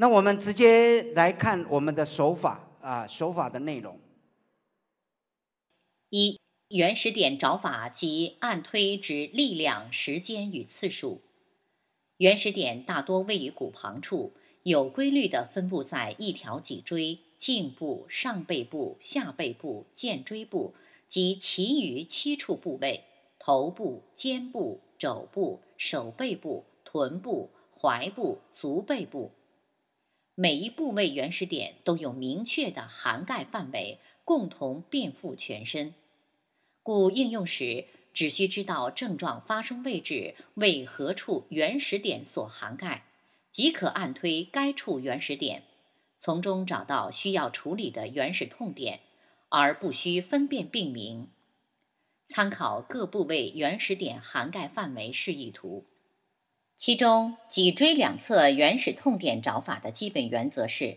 那我们直接来看我们的手法啊，手法的内容。一、原始点找法及按推之力量、时间与次数。原始点大多位于骨旁处，有规律的分布在一条脊椎、颈部、上背部、下背部、肩椎部及其余七处部位：头部、肩部、肘部、手背部、臀部、踝部、足背部。每一部位原始点都有明确的涵盖范围，共同遍布全身，故应用时只需知道症状发生位置为何处原始点所涵盖，即可按推该处原始点，从中找到需要处理的原始痛点，而不需分辨病名。参考各部位原始点涵盖范围示意图。其中，脊椎两侧原始痛点找法的基本原则是：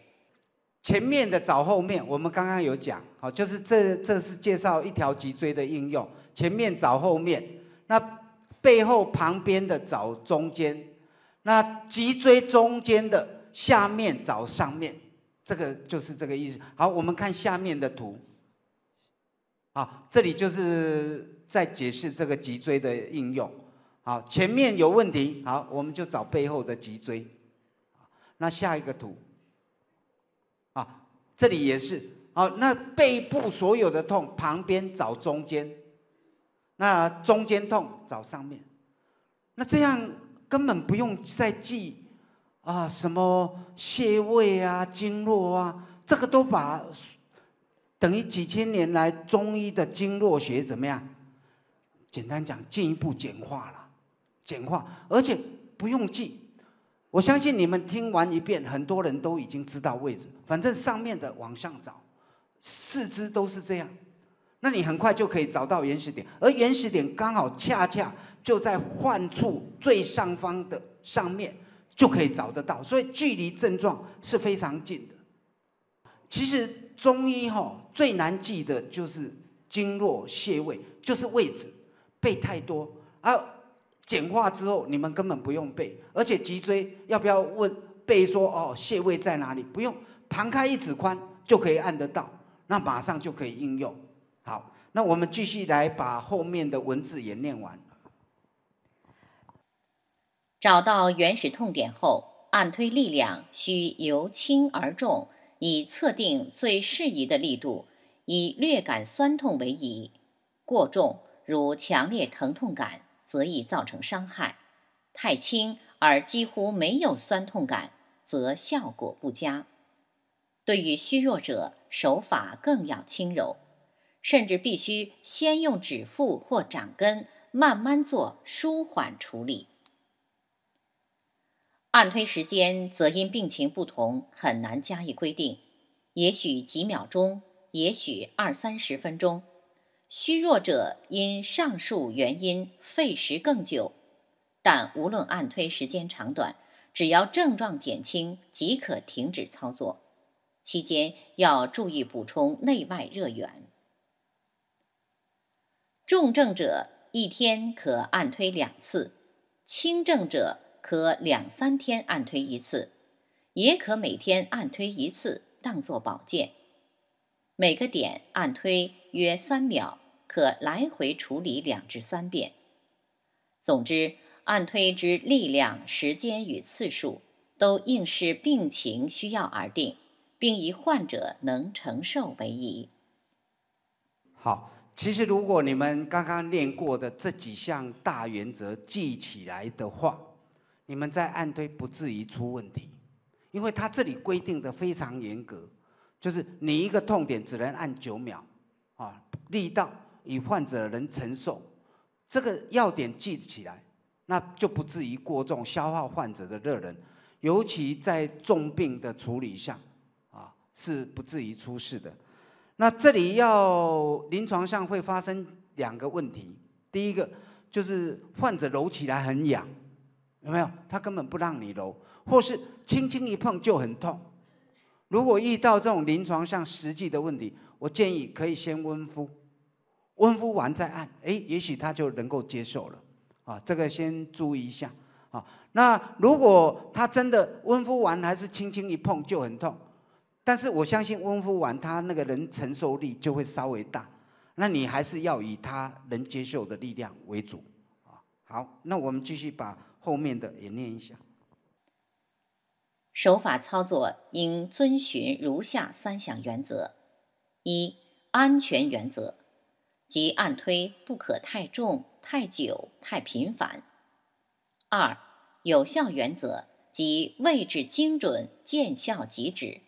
前面的找后面。我们刚刚有讲，好，就是这这是介绍一条脊椎的应用，前面找后面。那背后旁边的找中间，那脊椎中间的下面找上面，这个就是这个意思。好，我们看下面的图。好，这里就是在解释这个脊椎的应用。好，前面有问题，好，我们就找背后的脊椎。那下一个图，啊，这里也是。好，那背部所有的痛，旁边找中间，那中间痛找上面。那这样根本不用再记啊，什么穴位啊、经络啊，这个都把等于几千年来中医的经络学怎么样？简单讲，进一步简化了。简化，而且不用记。我相信你们听完一遍，很多人都已经知道位置。反正上面的往上找，四肢都是这样，那你很快就可以找到原始点。而原始点刚好恰恰就在患处最上方的上面，就可以找得到。所以距离症状是非常近的。其实中医哈最难记的就是经络穴位，就是位置，背太多啊。简化之后，你们根本不用背，而且脊椎要不要问背说哦，穴位在哪里？不用，旁开一指宽就可以按得到，那马上就可以应用。好，那我们继续来把后面的文字也念完。找到原始痛点后，按推力量需由轻而重，以测定最适宜的力度，以略感酸痛为宜，过重如强烈疼痛感。则易造成伤害，太轻而几乎没有酸痛感，则效果不佳。对于虚弱者，手法更要轻柔，甚至必须先用指腹或掌根慢慢做舒缓处理。按推时间则因病情不同很难加以规定，也许几秒钟，也许二三十分钟。虚弱者因上述原因费时更久，但无论按推时间长短，只要症状减轻即可停止操作。期间要注意补充内外热源。重症者一天可按推两次，轻症者可两三天按推一次，也可每天按推一次，当做保健。每个点按推约三秒。可来回处理两至三遍。总之，按推之力量、时间与次数都应视病情需要而定，并以患者能承受为宜。好，其实如果你们刚刚练过的这几项大原则记起来的话，你们在按推不至于出问题，因为它这里规定的非常严格，就是你一个痛点只能按九秒啊，力道。以患者能承受，这个要点记起来，那就不至于过重消耗患者的热能，尤其在重病的处理下，啊，是不至于出事的。那这里要临床上会发生两个问题，第一个就是患者揉起来很痒，有没有？他根本不让你揉，或是轻轻一碰就很痛。如果遇到这种临床上实际的问题，我建议可以先温敷。温敷完再按，哎，也许他就能够接受了，啊，这个先注意一下，啊，那如果他真的温敷完还是轻轻一碰就很痛，但是我相信温敷完他那个人承受力就会稍微大，那你还是要以他人接受的力量为主，啊，好，那我们继续把后面的也念一下。手法操作应遵循如下三项原则：一、安全原则。即按推不可太重、太久、太频繁。二、有效原则，即位置精准、见效即止。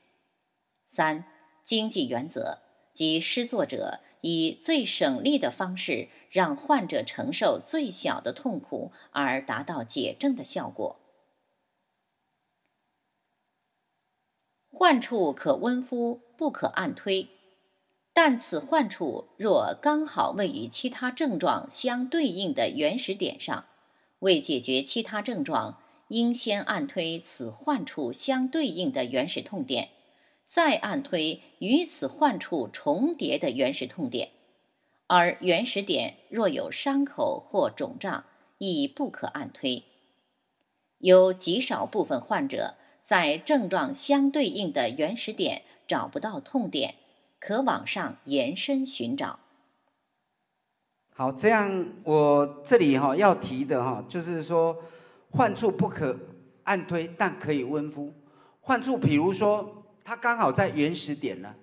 三、经济原则，即施作者以最省力的方式，让患者承受最小的痛苦而达到解症的效果。患处可温敷，不可按推。但此患处若刚好位于其他症状相对应的原始点上，为解决其他症状，应先按推此患处相对应的原始痛点，再按推与此患处重叠的原始痛点。而原始点若有伤口或肿胀，亦不可按推。有极少部分患者在症状相对应的原始点找不到痛点。可往上延伸寻找。好，这样我这里哈要提的哈，就是说，患处不可按推，但可以温敷。患处，比如说它刚好在原始点呢，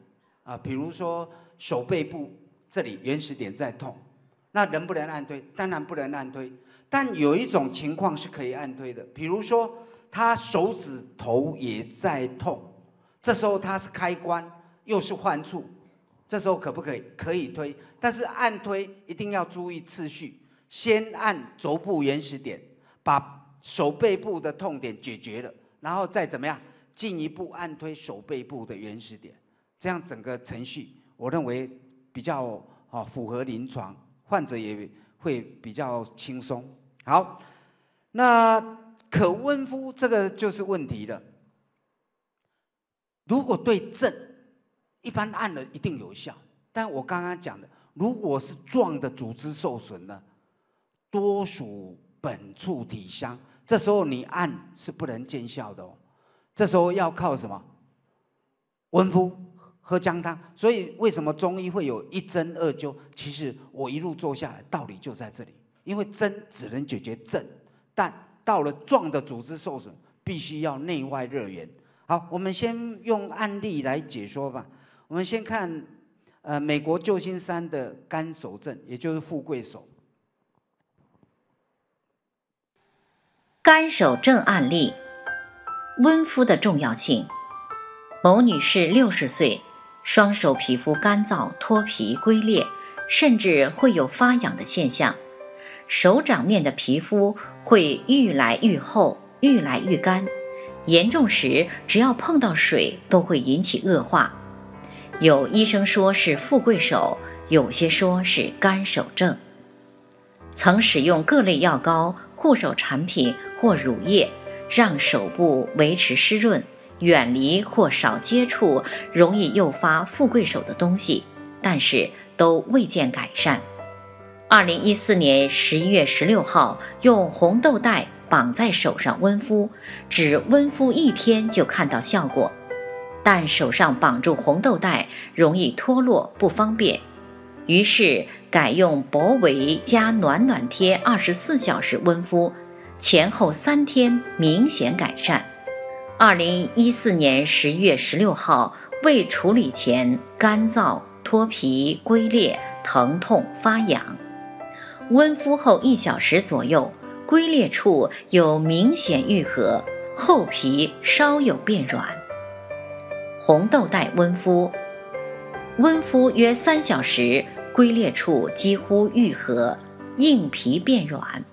啊，比如说手背部这里原始点在痛，那能不能按推？当然不能按推。但有一种情况是可以按推的，比如说他手指头也在痛，这时候它是开关。又是患处，这时候可不可以可以推？但是按推一定要注意次序，先按肘部原始点，把手背部的痛点解决了，然后再怎么样进一步按推手背部的原始点，这样整个程序我认为比较好，符合临床，患者也会比较轻松。好，那可温敷这个就是问题了，如果对症。一般按了一定有效，但我刚刚讲的，如果是撞的组织受损呢，多属本处体相，这时候你按是不能见效的哦，这时候要靠什么？温敷、喝姜汤。所以为什么中医会有一针二灸？其实我一路做下来，道理就在这里。因为针只能解决症，但到了壮的组织受损，必须要内外热源。好，我们先用案例来解说吧。我们先看，呃，美国旧金山的干手症，也就是富贵手。干手症案例，温敷的重要性。某女士六十岁，双手皮肤干燥、脱皮、龟裂，甚至会有发痒的现象。手掌面的皮肤会愈来愈厚、愈来愈干，严重时只要碰到水都会引起恶化。有医生说是富贵手，有些说是干手症。曾使用各类药膏、护手产品或乳液，让手部维持湿润，远离或少接触容易诱发富贵手的东西，但是都未见改善。二零一四年十一月十六号，用红豆袋绑在手上温敷，只温敷一天就看到效果。但手上绑住红豆袋容易脱落，不方便，于是改用薄围加暖暖贴，二十四小时温敷，前后三天明显改善。二零一四年十月十六号，未处理前干燥脱皮龟裂疼痛发痒，温敷后一小时左右，龟裂处有明显愈合，厚皮稍有变软。红豆袋温敷，温敷约三小时，龟裂处几乎愈合，硬皮变软。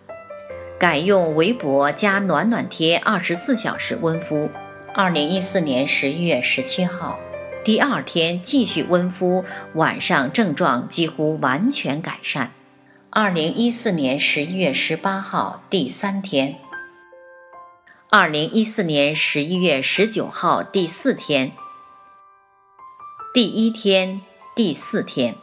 改用围脖加暖暖贴，二十四小时温敷。二零一四年十一月十七号，第二天继续温敷，晚上症状几乎完全改善。二零一四年十一月十八号，第三天。二零一四年十一月十九号，第四天。第一天，第四天。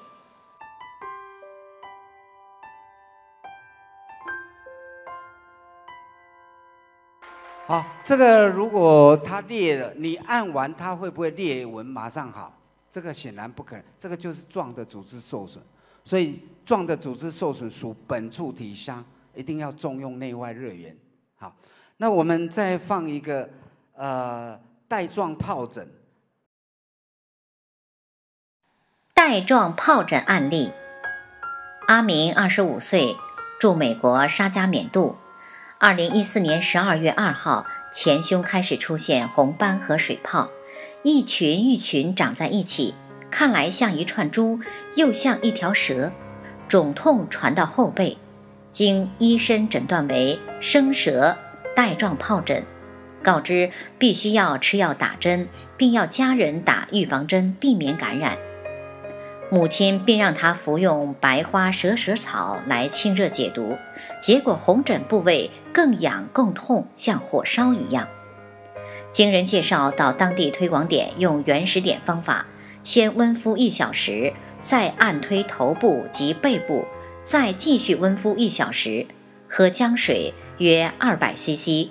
好，这个如果它裂了，你按完它会不会裂纹马上好？这个显然不可能，这个就是撞的组织受损，所以撞的组织受损属本处体伤，一定要重用内外热源。好，那我们再放一个呃带状疱疹。带状疱疹案例：阿明，二十五岁，住美国沙加缅度。二零一四年十二月二号，前胸开始出现红斑和水泡，一群一群长在一起，看来像一串珠，又像一条蛇。肿痛传到后背，经医生诊断为生蛇带状疱疹，告知必须要吃药打针，并要家人打预防针，避免感染。母亲便让他服用白花蛇舌草来清热解毒，结果红疹部位更痒更痛，像火烧一样。经人介绍到当地推广点，用原始点方法，先温敷一小时，再按推头部及背部，再继续温敷一小时，喝姜水约二百 CC，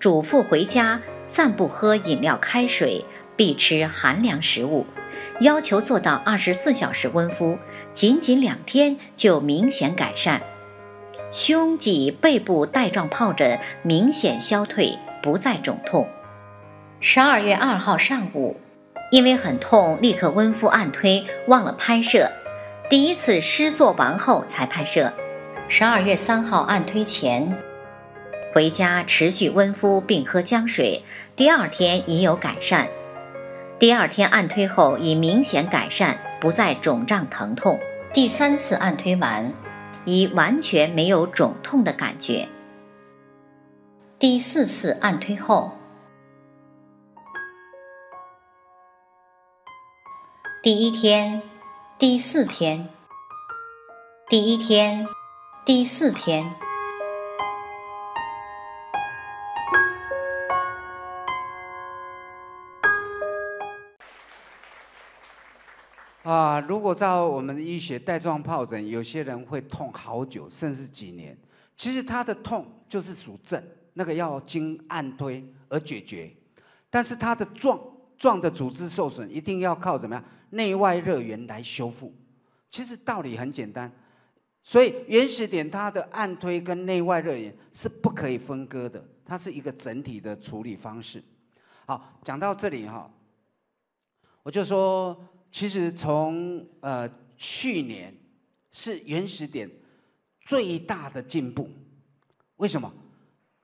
嘱咐回家暂不喝饮料，开水。必吃寒凉食物，要求做到二十四小时温敷，仅仅两天就明显改善。胸脊背部带状疱疹明显消退，不再肿痛。十二月二号上午，因为很痛，立刻温敷按推，忘了拍摄。第一次施做完后才拍摄。十二月三号按推前，回家持续温敷并喝姜水，第二天已有改善。第二天按推后已明显改善，不再肿胀疼痛。第三次按推完，已完全没有肿痛的感觉。第四次按推后，第一天，第四天，第一天，第四天。如果在我们的医学，带状疱疹有些人会痛好久，甚至几年。其实他的痛就是属症，那个要经按推而解决。但是他的状状的组织受损，一定要靠怎么样内外热源来修复。其实道理很简单，所以原始点它的按推跟内外热源是不可以分割的，它是一个整体的处理方式。好，讲到这里哈，我就说。其实从呃去年是原始点最大的进步，为什么？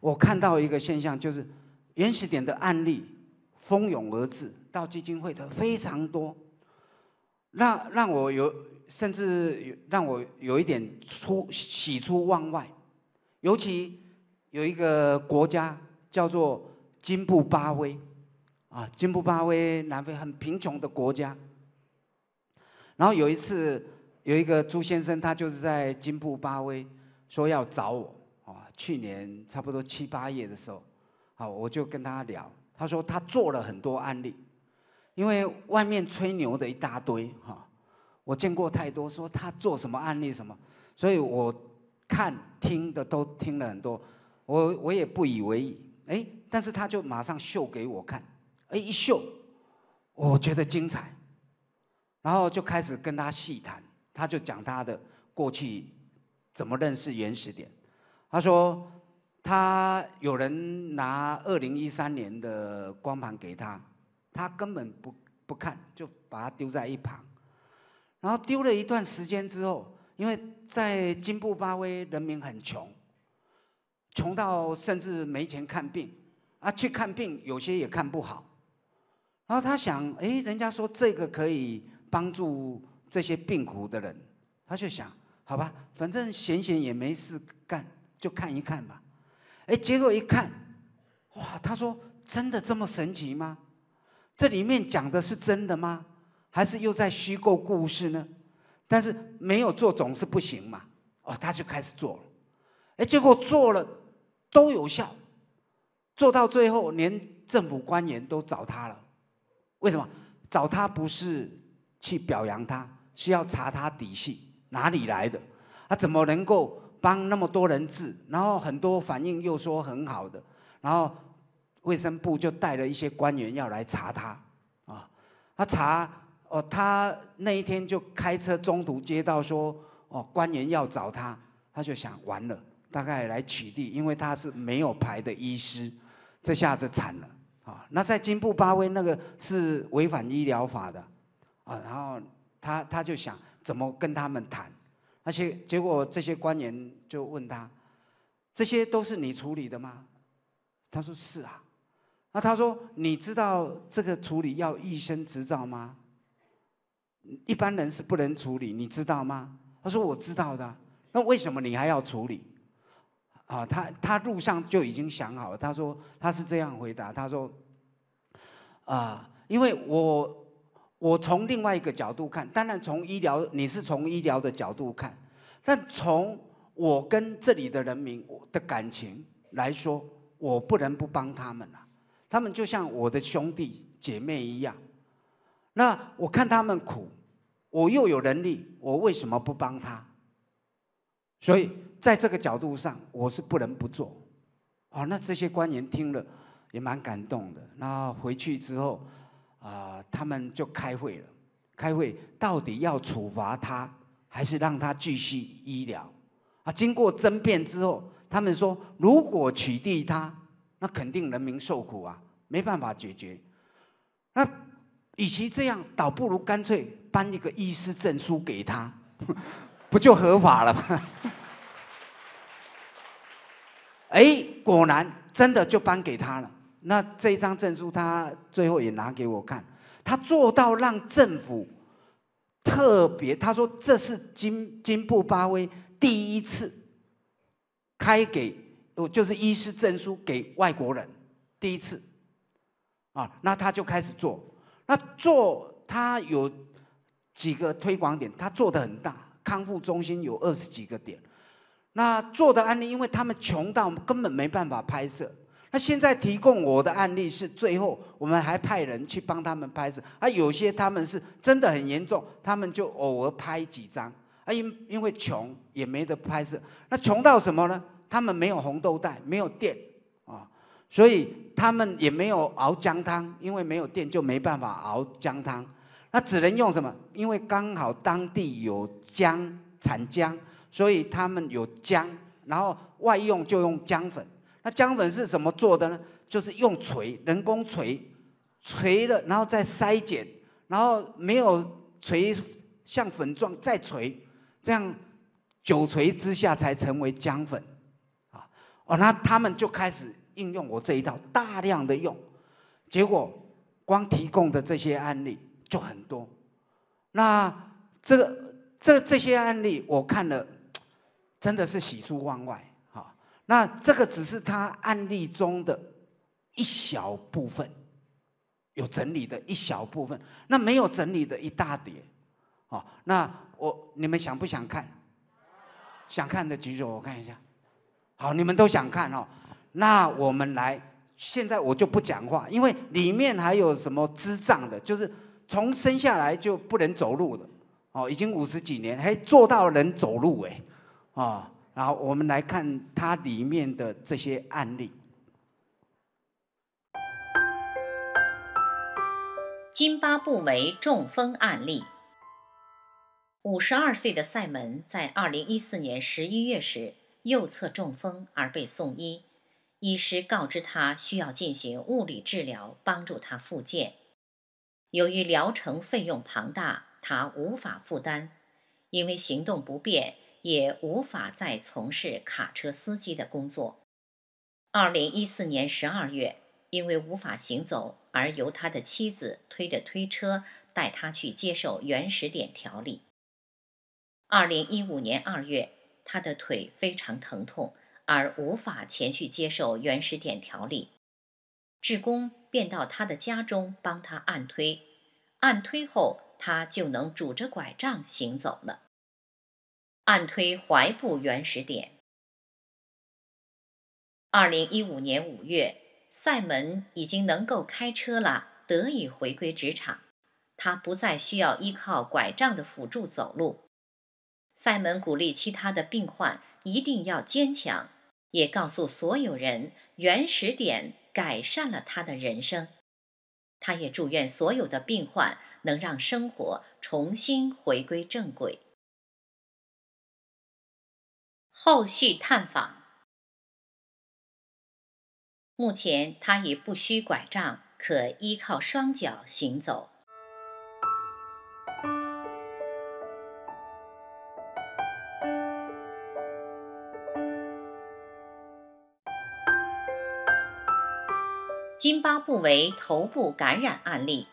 我看到一个现象，就是原始点的案例蜂拥而至到基金会的非常多，让让我有甚至让我有一点出喜出望外，尤其有一个国家叫做津布巴威，啊津布巴威南非很贫穷的国家。然后有一次，有一个朱先生，他就是在金布巴威，说要找我，啊，去年差不多七八月的时候，好，我就跟他聊。他说他做了很多案例，因为外面吹牛的一大堆哈，我见过太多，说他做什么案例什么，所以我看听的都听了很多，我我也不以为意，哎，但是他就马上秀给我看，哎，一秀，我觉得精彩。然后就开始跟他细谈，他就讲他的过去怎么认识原始点。他说他有人拿二零一三年的光盘给他，他根本不不看，就把它丢在一旁。然后丢了一段时间之后，因为在金布巴威人民很穷，穷到甚至没钱看病，啊，去看病有些也看不好。然后他想，哎，人家说这个可以。帮助这些病苦的人，他就想，好吧，反正闲闲也没事干，就看一看吧。哎，结果一看，哇，他说，真的这么神奇吗？这里面讲的是真的吗？还是又在虚构故事呢？但是没有做总是不行嘛。哦，他就开始做了。哎，结果做了都有效，做到最后连政府官员都找他了。为什么？找他不是？去表扬他是要查他底细哪里来的，他怎么能够帮那么多人治？然后很多反应又说很好的，然后卫生部就带了一些官员要来查他啊，他查哦，他那一天就开车中途接到说哦官员要找他，他就想完了，大概来取缔，因为他是没有牌的医师，这下子惨了啊！那在金布巴威那个是违反医疗法的。啊，然后他他就想怎么跟他们谈，而且结果这些官员就问他：“这些都是你处理的吗？”他说：“是啊。”那他说：“你知道这个处理要医生执照吗？一般人是不能处理，你知道吗？”他说：“我知道的。”那为什么你还要处理？啊，他他路上就已经想好了。他说：“他是这样回答。”他说：“啊，因为我。”我从另外一个角度看，当然从医疗，你是从医疗的角度看，但从我跟这里的人民的感情来说，我不能不帮他们了。他们就像我的兄弟姐妹一样。那我看他们苦，我又有能力，我为什么不帮他？所以在这个角度上，我是不能不做。哦，那这些官员听了也蛮感动的。那回去之后。啊，他们就开会了。开会到底要处罚他，还是让他继续医疗？啊，经过争辩之后，他们说，如果取缔他，那肯定人民受苦啊，没办法解决。那与其这样，倒不如干脆颁一个医师证书给他，不就合法了吗？哎，果然真的就颁给他了。那这一张证书，他最后也拿给我看。他做到让政府特别，他说这是金金布巴威第一次开给，就是医师证书给外国人第一次啊。那他就开始做，那做他有几个推广点，他做的很大，康复中心有二十几个点。那做的案例，因为他们穷到根本没办法拍摄。那现在提供我的案例是，最后我们还派人去帮他们拍摄。啊，有些他们是真的很严重，他们就偶尔拍几张。啊，因因为穷也没得拍摄。那穷到什么呢？他们没有红豆袋，没有电啊，所以他们也没有熬姜汤，因为没有电就没办法熬姜汤。那只能用什么？因为刚好当地有姜，产姜，所以他们有姜，然后外用就用姜粉。那姜粉是怎么做的呢？就是用锤，人工锤，锤了，然后再筛减，然后没有锤像粉状再锤，这样九锤之下才成为姜粉。啊，哦，那他们就开始应用我这一套，大量的用，结果光提供的这些案例就很多。那这个这这些案例我看了，真的是喜出望外。那这个只是他案例中的一小部分，有整理的一小部分，那没有整理的一大叠，哦，那我你们想不想看？想看的举手，我看一下。好，你们都想看哦，那我们来，现在我就不讲话，因为里面还有什么智障的，就是从生下来就不能走路的，哦，已经五十几年，还做到能走路哎，啊。然后我们来看它里面的这些案例：津巴布韦中风案例。五十二岁的塞门在二零一四年十一月时右侧中风而被送医，医师告知他需要进行物理治疗帮助他复健。由于疗程费用庞大，他无法负担，因为行动不便。也无法再从事卡车司机的工作。二零一四年十二月，因为无法行走，而由他的妻子推着推车带他去接受原始点调理。二零一五年二月，他的腿非常疼痛，而无法前去接受原始点调理，志工便到他的家中帮他按推，按推后他就能拄着拐杖行走了。按推踝部原始点。二零一五年五月，塞门已经能够开车了，得以回归职场。他不再需要依靠拐杖的辅助走路。塞门鼓励其他的病患一定要坚强，也告诉所有人，原始点改善了他的人生。他也祝愿所有的病患能让生活重新回归正轨。后续探访。目前他已不需拐杖，可依靠双脚行走。津巴布韦头部感染案例：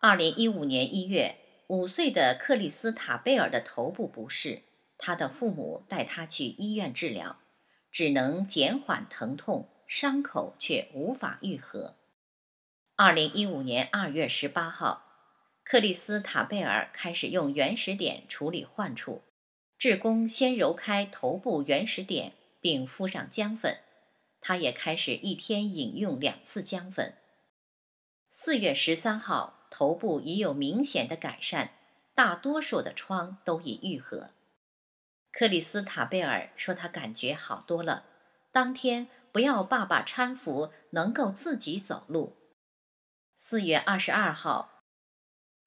二零一五年一月，五岁的克里斯塔贝尔的头部不适。他的父母带他去医院治疗，只能减缓疼痛，伤口却无法愈合。二零一五年二月十八号，克里斯塔贝尔开始用原始点处理患处，志工先揉开头部原始点，并敷上姜粉。他也开始一天饮用两次姜粉。四月十三号，头部已有明显的改善，大多数的疮都已愈合。克里斯塔贝尔说：“他感觉好多了，当天不要爸爸搀扶，能够自己走路。四月二十二号，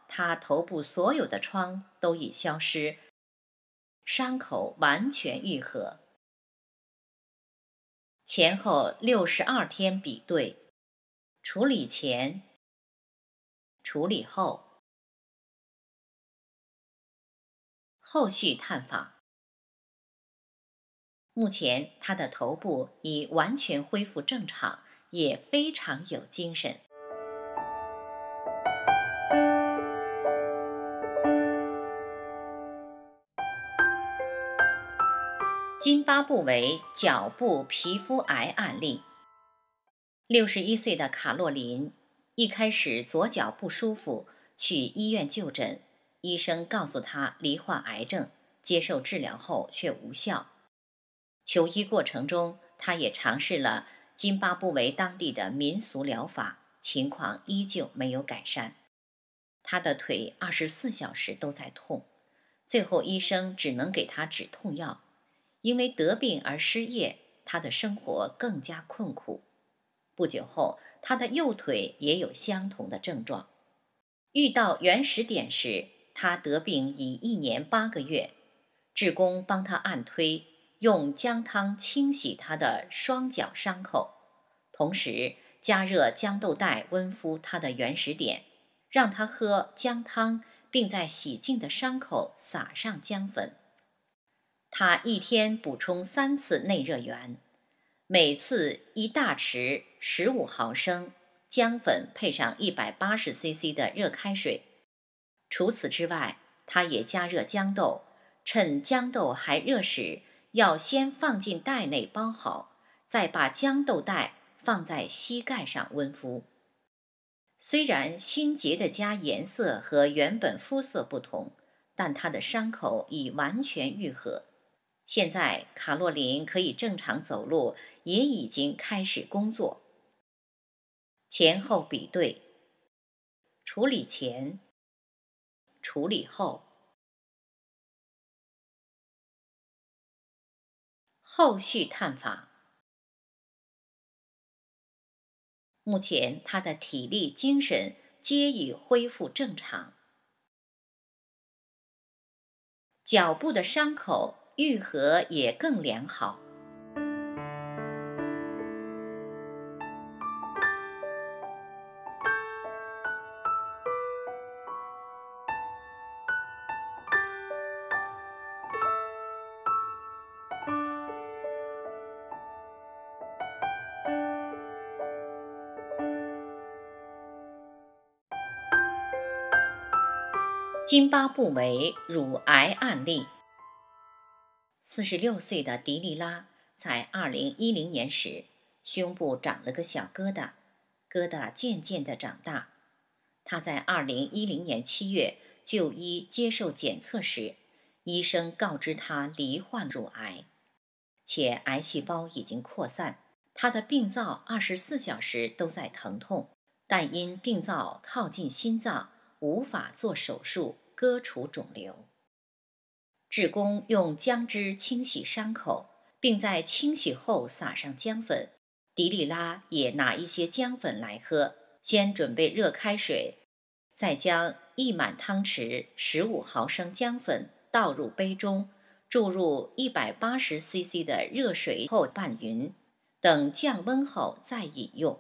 他头部所有的疮都已消失，伤口完全愈合。前后六十二天比对，处理前、处理后、后续探访。”目前，他的头部已完全恢复正常，也非常有精神。津巴布韦脚部皮肤癌案例：六十一岁的卡洛琳，一开始左脚不舒服，去医院就诊，医生告诉她罹患癌症，接受治疗后却无效。求医过程中，他也尝试了津巴布韦当地的民俗疗法，情况依旧没有改善。他的腿二十四小时都在痛，最后医生只能给他止痛药。因为得病而失业，他的生活更加困苦。不久后，他的右腿也有相同的症状。遇到原始点时，他得病已一年八个月。志工帮他按推。用姜汤清洗他的双脚伤口，同时加热豇豆袋温敷他的原始点，让他喝姜汤，并在洗净的伤口撒上姜粉。他一天补充三次内热源，每次一大匙（十五毫升）姜粉配上一百八十 CC 的热开水。除此之外，他也加热豇豆，趁豇豆还热时。要先放进袋内包好，再把豇豆袋放在膝盖上温敷。虽然新杰的家颜色和原本肤色不同，但他的伤口已完全愈合。现在卡洛琳可以正常走路，也已经开始工作。前后比对，处理前，处理后。后续探访，目前他的体力、精神皆已恢复正常，脚部的伤口愈合也更良好。津巴布韦乳癌案例：四十六岁的迪丽拉在二零一零年时，胸部长了个小疙瘩，疙瘩渐渐的长大。她在二零一零年七月就医接受检测时，医生告知她罹患乳癌，且癌细胞已经扩散。她的病灶二十四小时都在疼痛，但因病灶靠近心脏，无法做手术。割除肿瘤，志公用姜汁清洗伤口，并在清洗后撒上姜粉。迪丽拉也拿一些姜粉来喝。先准备热开水，再将一满汤匙（十五毫升）姜粉倒入杯中，注入一百八十 cc 的热水后拌匀，等降温后再饮用。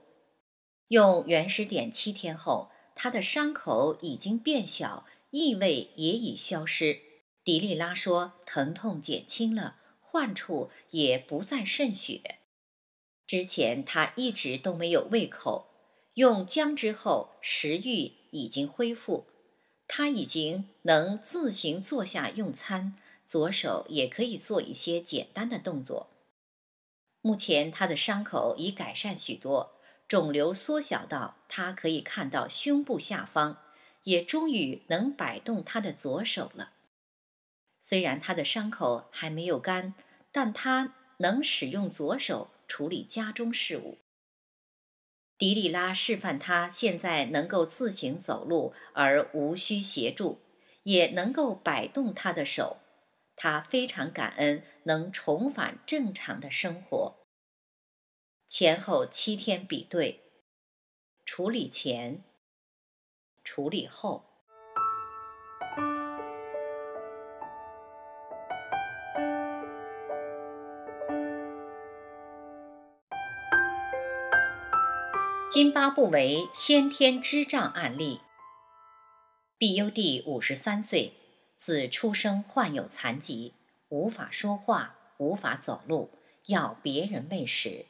用原始点七天后，他的伤口已经变小。异味也已消失，迪丽拉说：“疼痛减轻了，患处也不再渗血。之前她一直都没有胃口，用姜之后食欲已经恢复。她已经能自行坐下用餐，左手也可以做一些简单的动作。目前他的伤口已改善许多，肿瘤缩小到他可以看到胸部下方。”也终于能摆动他的左手了。虽然他的伤口还没有干，但他能使用左手处理家中事务。迪丽拉示范他现在能够自行走路而无需协助，也能够摆动他的手。他非常感恩能重返正常的生活。前后七天比对，处理前。处理后，津巴布韦先天智障案例，BUD 五十三岁，自出生患有残疾，无法说话，无法走路，要别人喂食。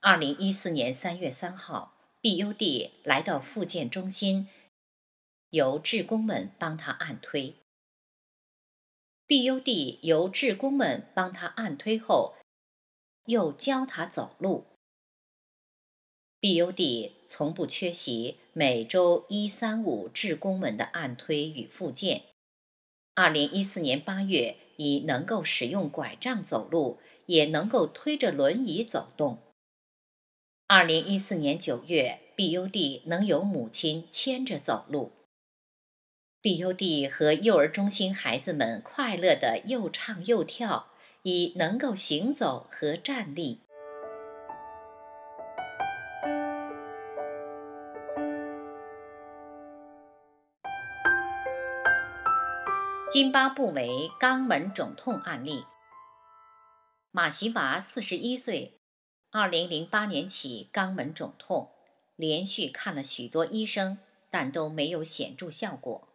二零一四年三月三号。B.U.D. 来到复健中心，由志工们帮他按推。B.U.D. 由志工们帮他按推后，又教他走路。B.U.D. 从不缺席每周一、三、五志工们的按推与复健。二零一四年八月，已能够使用拐杖走路，也能够推着轮椅走动。二零一四年九月，B.U.D. 能由母亲牵着走路。B.U.D. 和幼儿中心孩子们快乐的又唱又跳，以能够行走和站立。津巴布韦肛门肿痛案例：马西娃四十一岁。二零零八年起，肛门肿痛，连续看了许多医生，但都没有显著效果。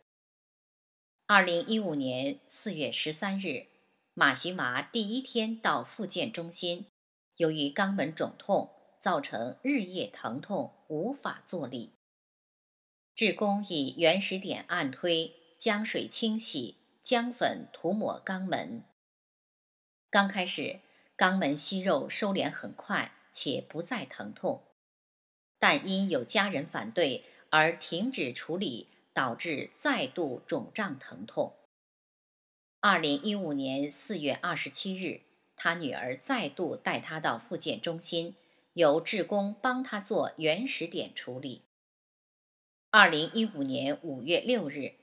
二零一五年四月十三日，马徐麻第一天到复健中心，由于肛门肿痛，造成日夜疼痛，无法坐立。志公以原始点按推，将水清洗，姜粉涂抹肛门。刚开始。肛门息肉收敛很快，且不再疼痛，但因有家人反对而停止处理，导致再度肿胀疼痛。二零一五年四月二十七日，他女儿再度带他到复健中心，由志工帮他做原始点处理。二零一五年五月六日，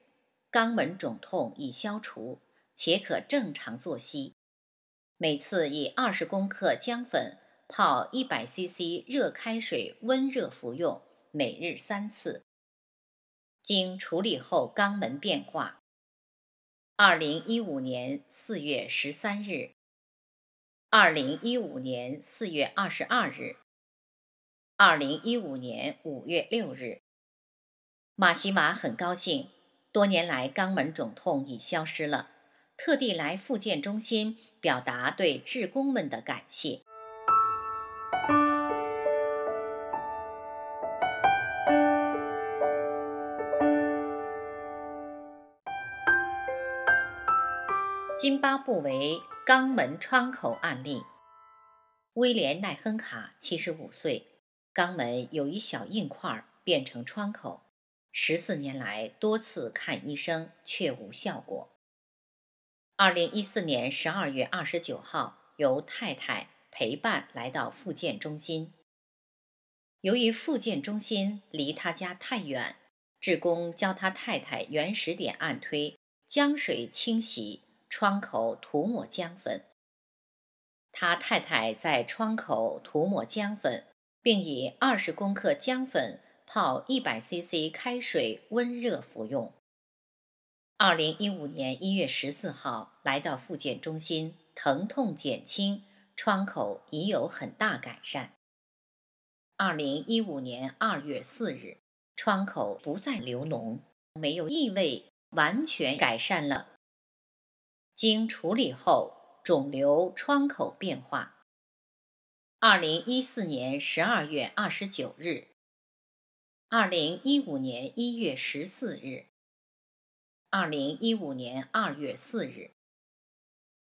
肛门肿痛已消除，且可正常作息。每次以二十克姜粉泡一百 CC 热开水，温热服用，每日三次。经处理后，肛门变化。二零一五年四月十三日，二零一五年四月二十二日，二零一五年五月六日，马西马很高兴，多年来肛门肿痛已消失了，特地来复健中心。表达对志工们的感谢。津巴布韦肛门窗口案例：威廉奈亨卡，七十五岁，肛门有一小硬块变成窗口，十四年来多次看医生却无效果。二零一四年十二月二十九号，由太太陪伴来到复健中心。由于复健中心离他家太远，志工教他太太原始点按推、将水清洗、窗口涂抹姜粉。他太太在窗口涂抹姜粉，并以二十公克姜粉泡一百 CC 开水温热服用。二零一五年一月十四号来到复检中心，疼痛减轻，创口已有很大改善。二零一五年二月四日，创口不再流脓，没有异味，完全改善了。经处理后，肿瘤创口变化。二零一四年十二月二十九日，二零一五年一月十四日。二零一五年二月四日，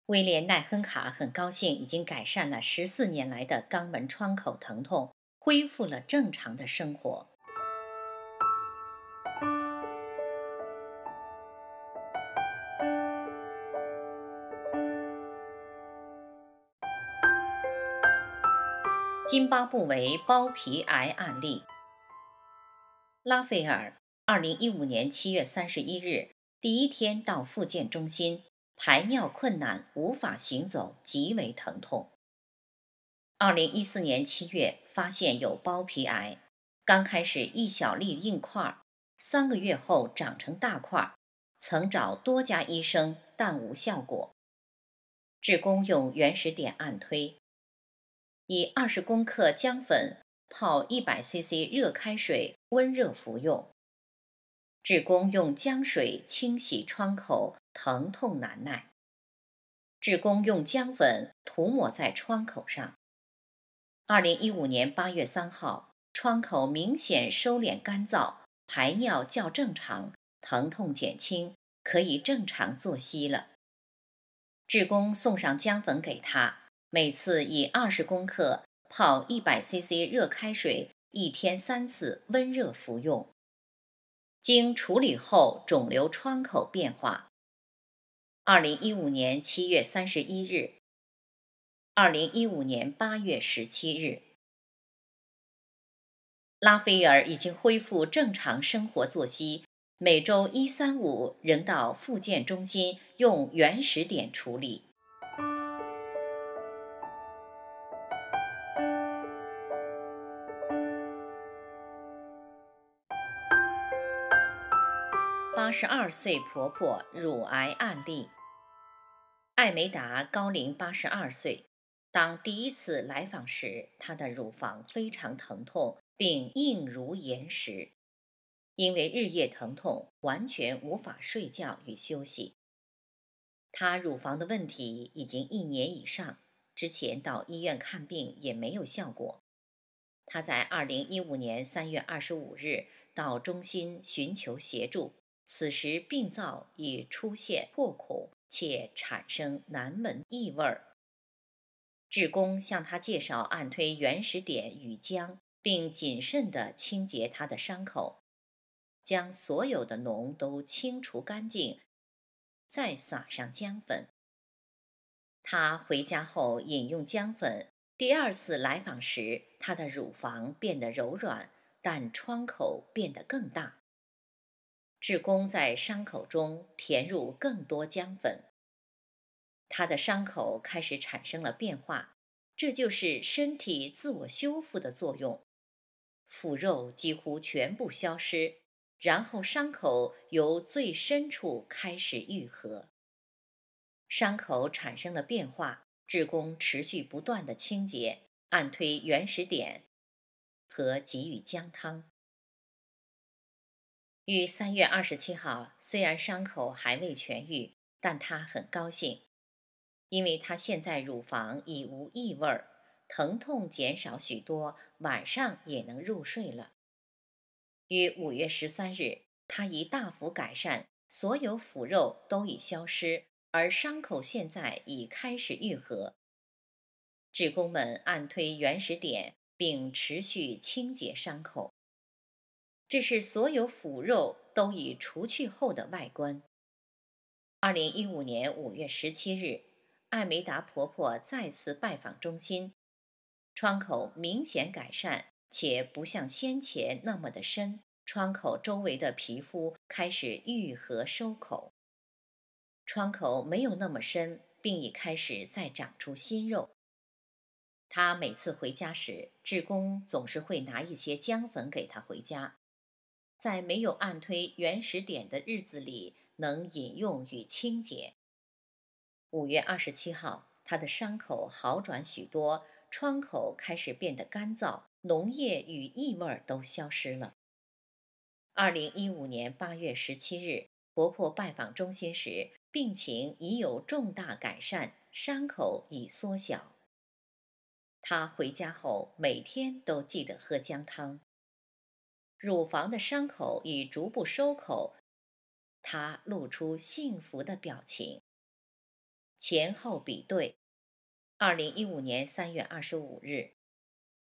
威廉奈亨卡很高兴已经改善了十四年来的肛门窗口疼痛，恢复了正常的生活。津巴布韦包皮癌案例，拉斐尔，二零一五年七月三十一日。第一天到复健中心，排尿困难，无法行走，极为疼痛。二零一四年七月发现有包皮癌，刚开始一小粒硬块，三个月后长成大块，曾找多家医生但无效果。治公用原始点按推，以二十公克姜粉泡一百 CC 热开水，温热服用。志工用姜水清洗创口，疼痛难耐。志工用姜粉涂抹在创口上。二零一五年八月三号，创口明显收敛、干燥，排尿较正常，疼痛减轻，可以正常作息了。志工送上姜粉给他，每次以二十公克泡一百 CC 热开水，一天三次，温热服用。经处理后，肿瘤窗口变化。二零一五年七月三十一日，二零一五年八月十七日，拉斐尔已经恢复正常生活作息，每周一、三、五仍到复健中心用原始点处理。八十二岁婆婆乳癌案例。艾梅达高龄八十二岁，当第一次来访时，她的乳房非常疼痛，并硬如岩石，因为日夜疼痛，完全无法睡觉与休息。她乳房的问题已经一年以上，之前到医院看病也没有效果。她在二零一五年三月二十五日到中心寻求协助。此时病灶已出现破孔，且产生难闻异味。志公向他介绍按推原始点与姜，并谨慎的清洁他的伤口，将所有的脓都清除干净，再撒上姜粉。他回家后饮用姜粉。第二次来访时，他的乳房变得柔软，但创口变得更大。志工在伤口中填入更多姜粉，他的伤口开始产生了变化，这就是身体自我修复的作用。腐肉几乎全部消失，然后伤口由最深处开始愈合。伤口产生了变化，志工持续不断的清洁、按推原始点和给予姜汤。于三月二十七号，虽然伤口还未痊愈，但他很高兴，因为他现在乳房已无异味，疼痛减少许多，晚上也能入睡了。于五月十三日，他已大幅改善，所有腐肉都已消失，而伤口现在已开始愈合。职工们按推原始点，并持续清洁伤口。这是所有腐肉都已除去后的外观。二零一五年五月十七日，艾梅达婆婆再次拜访中心，窗口明显改善，且不像先前那么的深。窗口周围的皮肤开始愈合收口，窗口没有那么深，并已开始再长出新肉。她每次回家时，志工总是会拿一些姜粉给她回家。在没有按推原始点的日子里，能饮用与清洁。五月二十七号，他的伤口好转许多，创口开始变得干燥，脓液与异味都消失了。二零一五年八月十七日，婆婆拜访中心时，病情已有重大改善，伤口已缩小。他回家后，每天都记得喝姜汤。乳房的伤口已逐步收口，他露出幸福的表情。前后比对：二零一五年三月二十五日，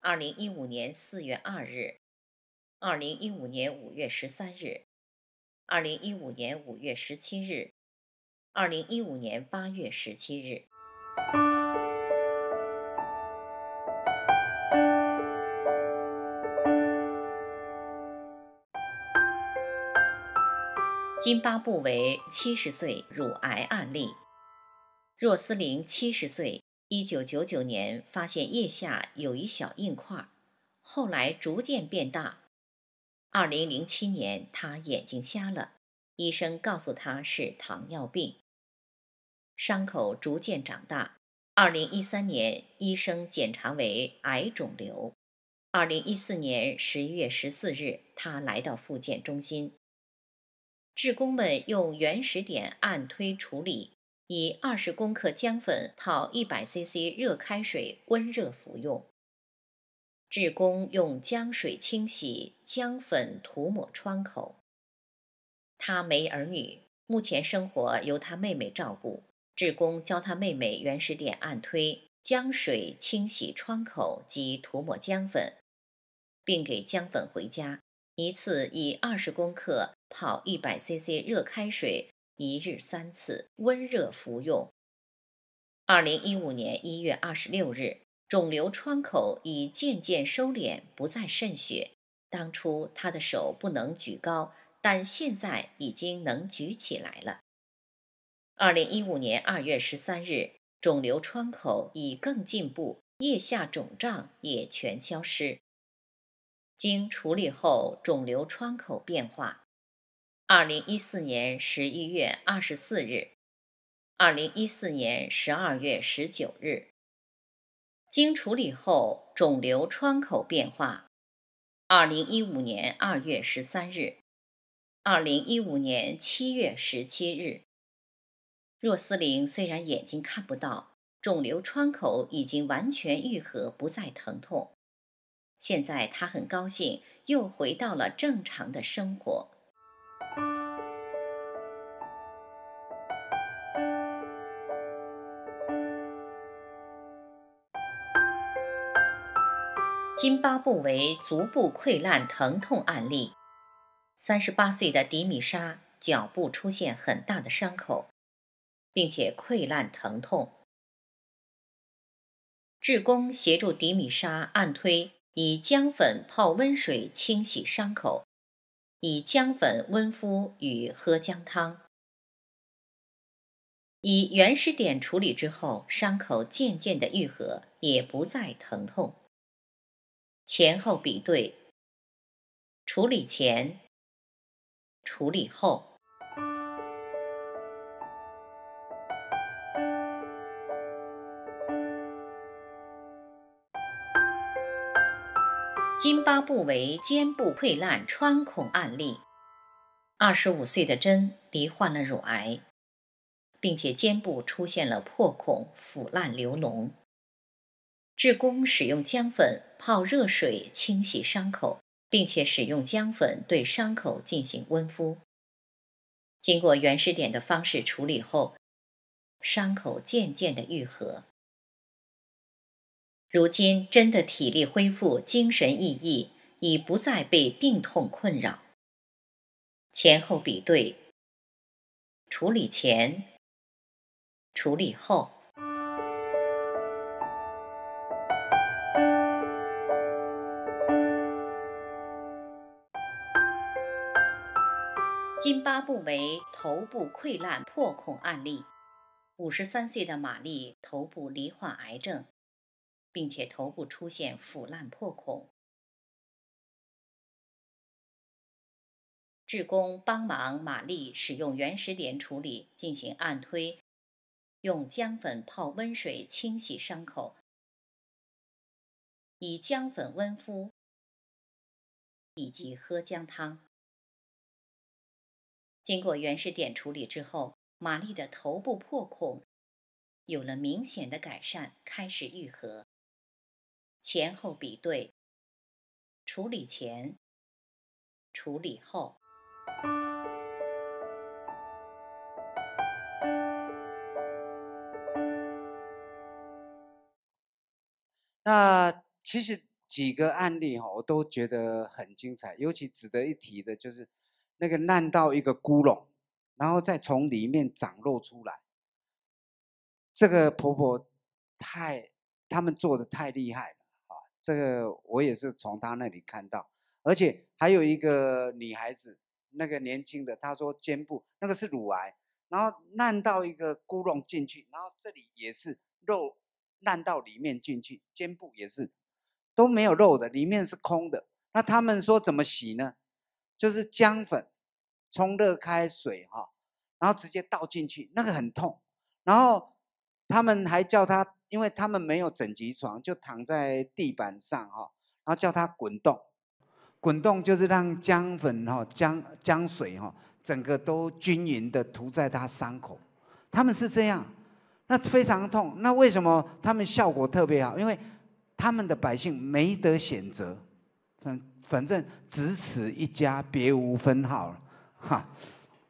二零一五年四月二日，二零一五年五月十三日，二零一五年五月十七日，二零一五年八月十七日。津巴布韦七十岁乳癌案例，若斯林七十岁，一九九九年发现腋下有一小硬块，后来逐渐变大。二零零七年他眼睛瞎了，医生告诉他是糖尿病，伤口逐渐长大。二零一三年医生检查为癌肿瘤。二零一四年十一月十四日，他来到复健中心。志工们用原始点按推处理，以二十克姜粉泡一百 cc 热开水温热服用。志工用姜水清洗姜粉，涂抹创口。他没儿女，目前生活由他妹妹照顾。志工教他妹妹原始点按推、姜水清洗创口及涂抹姜粉，并给姜粉回家，一次以二十克。泡一百 cc 热开水，一日三次，温热服用。二零一五年一月二十六日，肿瘤窗口已渐渐收敛，不再渗血。当初他的手不能举高，但现在已经能举起来了。二零一五年二月十三日，肿瘤窗口已更进步，腋下肿胀也全消失。经处理后，肿瘤窗口变化。二零一四年十一月二十四日，二零一四年十二月十九日，经处理后，肿瘤窗口变化。二零一五年二月十三日，二零一五年七月十七日，若斯林虽然眼睛看不到，肿瘤窗口已经完全愈合，不再疼痛。现在他很高兴，又回到了正常的生活。津巴布韦足部溃烂疼痛案例：三十八岁的迪米莎脚部出现很大的伤口，并且溃烂疼痛。志工协助迪米莎按推，以姜粉泡温水清洗伤口，以姜粉温敷与喝姜汤，以原始点处理之后，伤口渐渐的愈合，也不再疼痛。前后比对，处理前、处理后。津巴布韦肩部溃烂穿孔案例：二十五岁的珍罹患了乳癌，并且肩部出现了破孔、腐烂、流脓。至公使用姜粉泡热水清洗伤口，并且使用姜粉对伤口进行温敷。经过原始点的方式处理后，伤口渐渐的愈合。如今真的体力恢复，精神奕奕，已不再被病痛困扰。前后比对，处理前，处理后。津巴布韦头部溃烂破孔案例，五十三岁的玛丽头部罹患癌症，并且头部出现腐烂破孔。志工帮忙玛丽使用原始点处理进行按推，用姜粉泡温水清洗伤口，以姜粉温敷，以及喝姜汤。经过原始点处理之后，玛丽的头部破孔有了明显的改善，开始愈合。前后比对，处理前、处理后。那其实几个案例哈，我都觉得很精彩，尤其值得一提的就是。那个烂到一个窟窿，然后再从里面长肉出来。这个婆婆太，他们做的太厉害了啊！这个我也是从她那里看到，而且还有一个女孩子，那个年轻的她说肩部那个是乳癌，然后烂到一个窟窿进去，然后这里也是肉烂到里面进去，肩部也是都没有肉的，里面是空的。那他们说怎么洗呢？就是姜粉，冲热开水哈，然后直接倒进去，那个很痛。然后他们还叫他，因为他们没有整级床，就躺在地板上哈，然后叫他滚动，滚动就是让姜粉哈、姜姜水哈，整个都均匀的涂在他伤口。他们是这样，那非常痛。那为什么他们效果特别好？因为他们的百姓没得选择，嗯。反正只此一家，别无分号了，哈。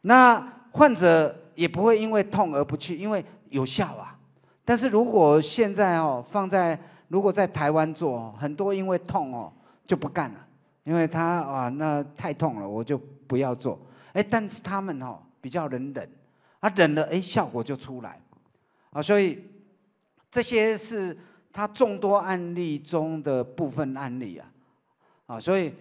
那患者也不会因为痛而不去，因为有效啊。但是如果现在哦，放在如果在台湾做，很多因为痛哦就不干了，因为他啊那太痛了，我就不要做。哎，但是他们哦比较能忍，啊忍了，哎效果就出来，啊所以这些是他众多案例中的部分案例啊。啊，所以，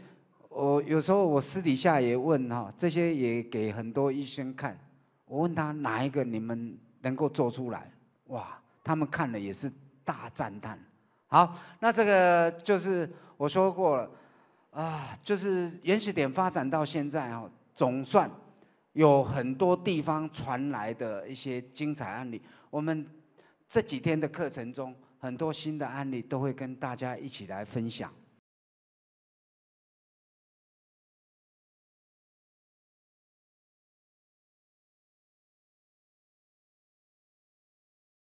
我有时候我私底下也问哈，这些也给很多医生看，我问他哪一个你们能够做出来？哇，他们看了也是大赞叹。好，那这个就是我说过了，啊，就是原始点发展到现在啊，总算有很多地方传来的一些精彩案例。我们这几天的课程中，很多新的案例都会跟大家一起来分享。